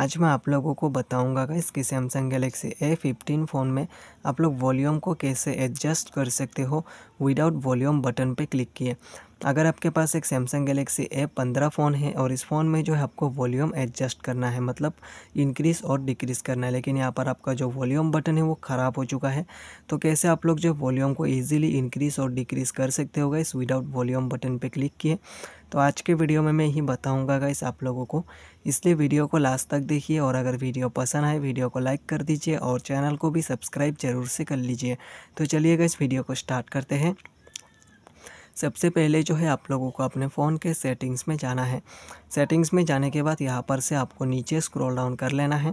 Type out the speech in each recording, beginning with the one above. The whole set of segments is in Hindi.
आज मैं आप लोगों को बताऊंगा गाइस कि Samsung Galaxy A fifteen phone में आप लोग वॉल्यूम को कैसे एडजस्ट कर सकते हो विदाउट वॉल्यूम बटन पे क्लिक किए अगर आपके पास एक सैमसंग गैलेक्सी ए पंद्रह फ़ोन है और इस फ़ोन में जो है आपको वॉल्यूम एडजस्ट करना है मतलब इंक्रीज़ और डिक्रीज़ करना है लेकिन यहाँ पर आपका जो वॉल्यूम बटन है वो ख़राब हो चुका है तो कैसे आप लोग जो वॉल्यूम को ईजिली इंक्रीज़ और डिक्रीज़ कर सकते हो गए विदाउट वॉल्यूम बटन पर क्लिक किए तो आज के वीडियो में मैं ही बताऊंगा गाइस आप लोगों को इसलिए वीडियो को लास्ट तक देखिए और अगर वीडियो पसंद आए वीडियो को लाइक कर दीजिए और चैनल को भी सब्सक्राइब जरूर से कर लीजिए तो चलिए गाइस वीडियो को स्टार्ट करते हैं सबसे पहले जो है आप लोगों को अपने फ़ोन के सेटिंग्स में जाना है सेटिंग्स में जाने के बाद यहाँ पर से आपको नीचे स्क्रॉल डाउन कर लेना है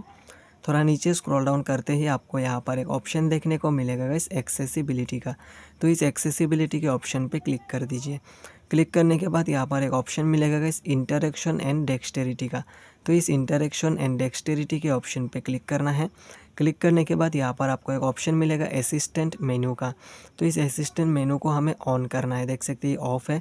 थोड़ा नीचे स्क्रॉल डाउन करते ही आपको यहाँ पर एक ऑप्शन देखने को मिलेगा इस एक्सेसिबिलिटी का तो इस एक्सेसिबिलिटी के ऑप्शन पे क्लिक कर दीजिए क्लिक करने के बाद यहाँ पर एक ऑप्शन मिलेगा इस इंटरेक्शन एंड डेक्सटेरिटी का तो इस इंटरेक्शन एंड डेक्सटेरिटी के ऑप्शन पे क्लिक करना है क्लिक करने के बाद यहाँ पर आपको एक ऑप्शन मिलेगा असिस्टेंट मेनू का तो इस असिस्टेंट मेनू को हमें ऑन करना है देख सकते हैं ऑफ़ है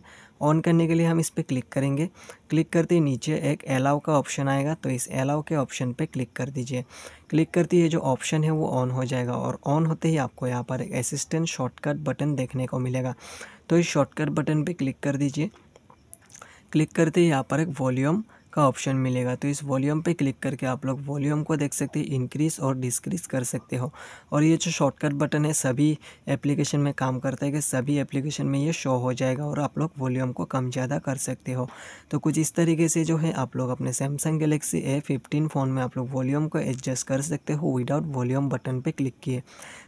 ऑन करने के लिए हम इस पर क्लिक करेंगे क्लिक करते ही नीचे एक अलाउ का ऑप्शन आएगा तो इस अलाउ के ऑप्शन पे क्लिक कर दीजिए क्लिक करते ही जो ऑप्शन है वो ऑन हो जाएगा और ऑन होते ही आपको यहाँ पर एक असिस्टेंट शॉर्टकट बटन देखने को मिलेगा तो इस शॉर्टकट बटन पर क्लिक कर दीजिए क्लिक करते ही यहाँ पर एक वॉल्यूम का ऑप्शन मिलेगा तो इस वॉल्यूम पे क्लिक करके आप लोग वॉल्यूम को देख सकते हैं इंक्रीज़ और डिक्रीज़ कर सकते हो और ये जो शॉर्टकट बटन है सभी एप्लीकेशन में काम करता है कि सभी एप्लीकेशन में ये शो हो जाएगा और आप लोग वॉल्यूम को कम ज़्यादा कर सकते हो तो कुछ इस तरीके से जो है आप लोग अपने Samsung Galaxy A fifteen phone में आप लोग वॉल्यूम को एडजस्ट कर सकते हो विदाउट वॉल्यूम बटन पर क्लिक किए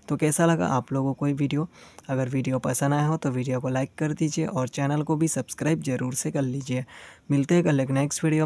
तो कैसा लगा आप लोगों को वीडियो अगर वीडियो पसंद आया हो तो वीडियो को लाइक कर दीजिए और चैनल को भी सब्सक्राइब जरूर से कर लीजिए मिलते हैं कल एक नेक्स्ट वीडियो